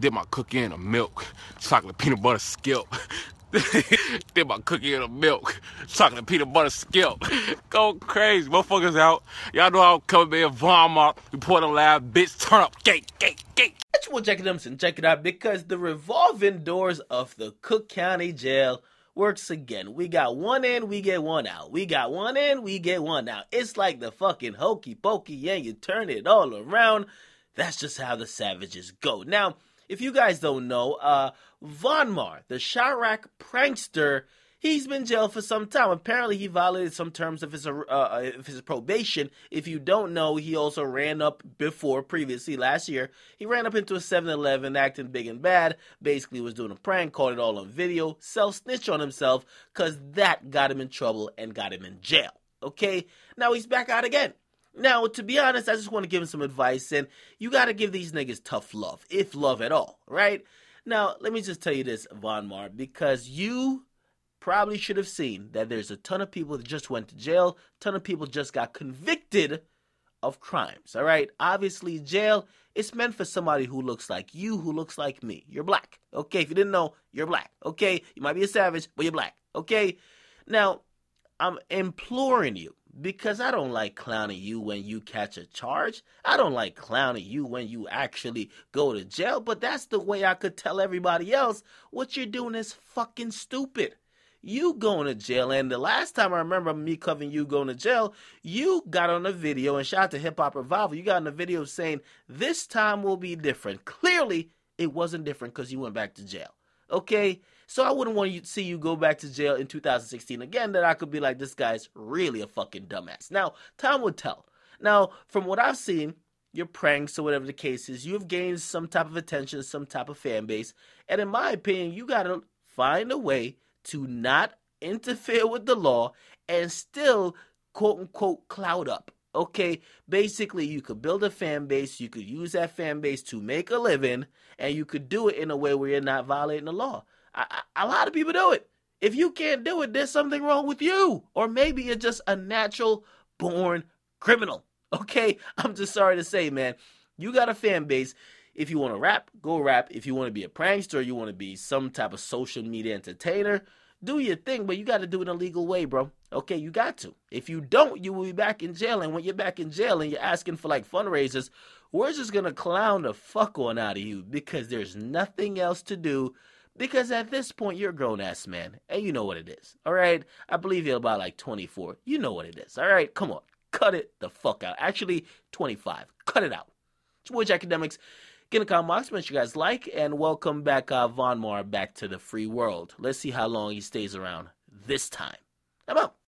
Dip my cookie in a milk. Chocolate peanut butter skip. Dip my cookie in a milk. Chocolate peanut butter skip. Go crazy. Motherfuckers out. Y'all know I'm coming in Walmart. Reporting live. Bitch, turn up. Gate, gate, gate. It's Will Jacob Dempson. Check it out because the revolving doors of the Cook County Jail works again. We got one in, we get one out. We got one in, we get one out. It's like the fucking hokey pokey and you turn it all around. That's just how the savages go. Now, if you guys don't know, uh, Vonmar, the Chirac prankster, he's been jailed for some time. Apparently, he violated some terms of his uh, uh, of his probation. If you don't know, he also ran up before previously last year. He ran up into a 7-Eleven acting big and bad. Basically, was doing a prank, caught it all on video, self snitch on himself, cause that got him in trouble and got him in jail. Okay, now he's back out again. Now, to be honest, I just want to give him some advice, and you got to give these niggas tough love, if love at all, right? Now, let me just tell you this, Von Mar, because you probably should have seen that there's a ton of people that just went to jail, ton of people just got convicted of crimes, all right? Obviously, jail is meant for somebody who looks like you, who looks like me. You're black, okay? If you didn't know, you're black, okay? You might be a savage, but you're black, okay? Now, I'm imploring you, because I don't like clowning you when you catch a charge. I don't like clowning you when you actually go to jail, but that's the way I could tell everybody else what you're doing is fucking stupid. You going to jail, and the last time I remember me covering you going to jail, you got on a video, and shout out to Hip Hop Revival, you got on a video saying, This time will be different. Clearly, it wasn't different because you went back to jail. Okay? So I wouldn't want to see you go back to jail in 2016 again. That I could be like, this guy's really a fucking dumbass. Now, time will tell. Now, from what I've seen, your pranks or whatever the case is, you've gained some type of attention, some type of fan base. And in my opinion, you gotta find a way to not interfere with the law and still quote unquote cloud up okay, basically you could build a fan base, you could use that fan base to make a living, and you could do it in a way where you're not violating the law. I, I, a lot of people do it. If you can't do it, there's something wrong with you. Or maybe you're just a natural born criminal. Okay? I'm just sorry to say, man. You got a fan base. If you want to rap, go rap. If you want to be a prankster, you want to be some type of social media entertainer, do your thing, but you got to do it in a legal way, bro. Okay, you got to. If you don't, you will be back in jail. And when you're back in jail and you're asking for like fundraisers, we're just gonna clown the fuck on out of you because there's nothing else to do. Because at this point, you're a grown ass man and you know what it is. All right, I believe you're about like 24. You know what it is. All right, come on, cut it the fuck out. Actually, 25. Cut it out. It's Academics. Gonna call Mox, make you guys like and welcome back uh, Von Mar back to the free world. Let's see how long he stays around this time. I'm out.